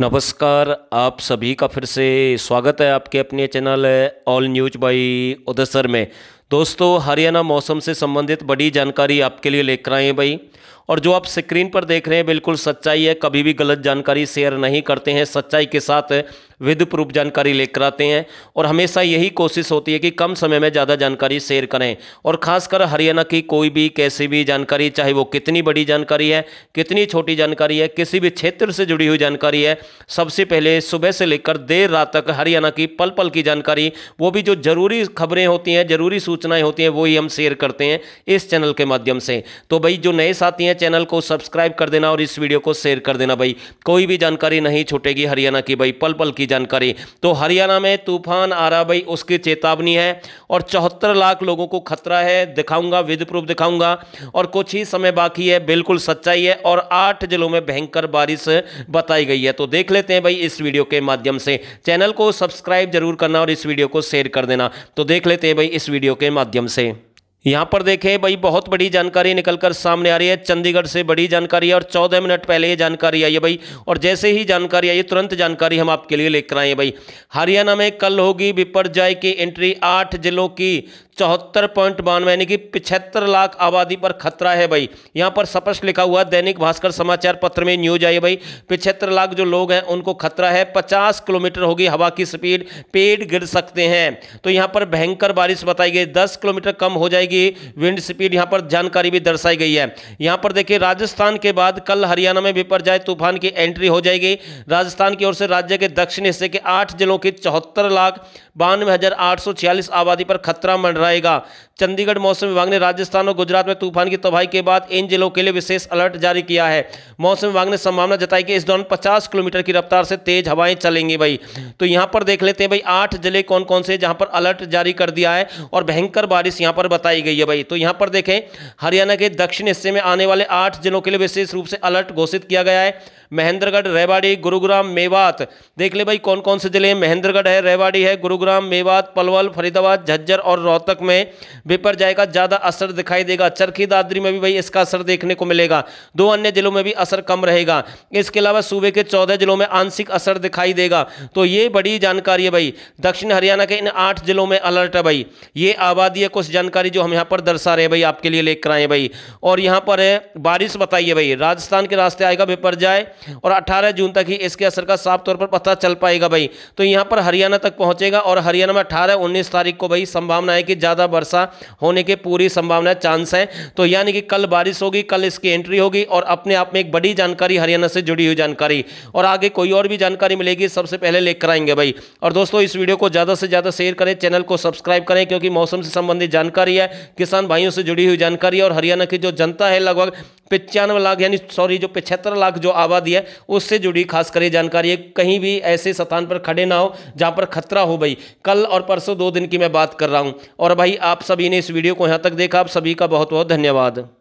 नमस्कार आप सभी का फिर से स्वागत है आपके अपने channel all news by Udsar में दोस्तों हरियाणा मौसम से संबंधित बड़ी जानकारी आपके लिए लेकर आए हैं भाई और जो आप स्क्रीन पर देख रहे हैं बिल्कुल सच्चाई है कभी भी गलत जानकारी शेयर नहीं करते हैं सच्चाई के साथ विध प्रूफ जानकारी लेकर आते हैं और हमेशा यही कोशिश होती है कि कम समय में ज़्यादा जानकारी शेयर करें और ख़ासकर हरियाणा की कोई भी कैसी भी जानकारी चाहे वो कितनी बड़ी जानकारी है कितनी छोटी जानकारी है किसी भी क्षेत्र से जुड़ी हुई जानकारी है सबसे पहले सुबह से लेकर देर रात तक हरियाणा की पल पल की जानकारी वो भी जो ज़रूरी खबरें होती हैं ज़रूरी सूचनाएँ होती हैं वो ही हम शेयर करते हैं इस चैनल के माध्यम से तो भाई जो नए साथी हैं चैनल को सब्सक्राइब कर देना और इस वीडियो को शेयर कर देना भाई कोई भी जानकारी नहीं छूटेगी हरियाणा की भाई पल पल की जानकारी तो हरियाणा में तूफान आ रहा भाई उसकी चेतावनी है और चौहत्तर लाख लोगों को खतरा है दिखाऊंगा विध प्रूफ दिखाऊंगा और कुछ ही समय बाकी है बिल्कुल सच्चाई है और आठ जिलों में भयंकर बारिश बताई गई है तो देख लेते हैं भाई इस वीडियो के माध्यम से चैनल को सब्सक्राइब जरूर करना और इस वीडियो को शेयर कर देना तो देख लेते हैं भाई इस वीडियो के माध्यम से यहाँ पर देखें भाई बहुत बड़ी जानकारी निकलकर सामने आ रही है चंडीगढ़ से बड़ी जानकारी है और चौदह मिनट पहले ये जानकारी आई है भाई और जैसे ही जानकारी आई है तुरंत जानकारी हम आपके लिए लेकर आए हैं भाई हरियाणा में कल होगी विपर्जय की एंट्री आठ जिलों की चौहत्तर पॉइंट बानवे यानी कि पिछहत्तर लाख आबादी पर खतरा है भाई यहाँ पर स्पष्ट लिखा हुआ दैनिक भास्कर समाचार पत्र में न्यूज आई भाई पिछहत्तर लाख जो लोग हैं उनको खतरा है पचास किलोमीटर होगी हवा की स्पीड पेड़ गिर सकते हैं तो यहाँ पर भयंकर बारिश बताई गई दस किलोमीटर कम हो जाएगी विंड स्पीड यहाँ पर जानकारी भी दर्शाई गई है यहाँ पर देखिए राजस्थान के बाद कल हरियाणा में विपरजाय तूफान की एंट्री हो जाएगी राजस्थान की ओर से राज्य के दक्षिण हिस्से के आठ जिलों की चौहत्तर लाख बानवे आबादी पर खतरा मंडरा रहेगा चंडीगढ़ मौसम विभाग ने राजस्थान और गुजरात में तूफान की तबाही के बाद इन जिलों के लिए विशेष अलर्ट जारी किया है मौसम विभाग ने संभावना जताई कि इस दौरान 50 किलोमीटर की रफ्तार से तेज हवाएं चलेंगी भाई तो यहाँ पर देख लेते हैं भाई आठ जिले कौन कौन से जहाँ पर अलर्ट जारी कर दिया है और भयंकर बारिश यहाँ पर बताई गई है भाई तो यहाँ पर देखें हरियाणा के दक्षिण हिस्से में आने वाले आठ जिलों के लिए विशेष रूप से अलर्ट घोषित किया गया है महेंद्रगढ़ रेवाड़ी गुरुग्राम मेवात देख ले भाई कौन कौन से ज़िले हैं महेंद्रगढ़ है रेवाड़ी है गुरुग्राम मेवात पलवल फरीदाबाद झज्जर और रोहतक में विपर जाएगा का ज़्यादा असर दिखाई देगा चरखी दादरी में भी भाई इसका असर देखने को मिलेगा दो अन्य जिलों में भी असर कम रहेगा इसके अलावा सूबे के चौदह जिलों में आंशिक असर दिखाई देगा तो ये बड़ी जानकारी है भाई दक्षिण हरियाणा के इन आठ जिलों में अलर्ट है भाई ये आबादी है कुछ जानकारी जो हम यहाँ पर दर्शा रहे हैं भाई आपके लिए लेकर आए भाई और यहाँ पर है बारिश बताइए भाई राजस्थान के रास्ते आएगा जाए और 18 जून तक ही इसके असर का साफ तौर पर पता चल पाएगा भाई तो यहाँ पर हरियाणा तक पहुँचेगा और हरियाणा में अठारह उन्नीस तारीख को भाई संभावना है कि ज़्यादा वर्षा होने की पूरी संभावना चांस है तो यानी कि कल बारिश होगी कल इसकी एंट्री होगी और अपने आप में एक बड़ी जानकारी हरियाणा से जुड़ी हुई जानकारी और आगे कोई और भी जानकारी मिलेगी सबसे पहले लेकर आएंगे भाई और दोस्तों इस वीडियो को ज़्यादा से ज़्यादा शेयर करें चैनल को सब्सक्राइब करें क्योंकि मौसम से संबंधित जानकारी है किसान भाइयों से जुड़ी हुई जानकारी और हरियाणा की जो जनता है लगभग पचानवे लाख यानी सॉरी जो पिछहत्तर लाख जो आबादी है उससे जुड़ी खास कर जानकारी है कहीं भी ऐसे स्थान पर खड़े ना हो जहाँ पर खतरा हो भाई कल और परसों दो दिन की मैं बात कर रहा हूँ और भाई आप सभी ने इस वीडियो को यहाँ तक देखा आप सभी का बहुत बहुत धन्यवाद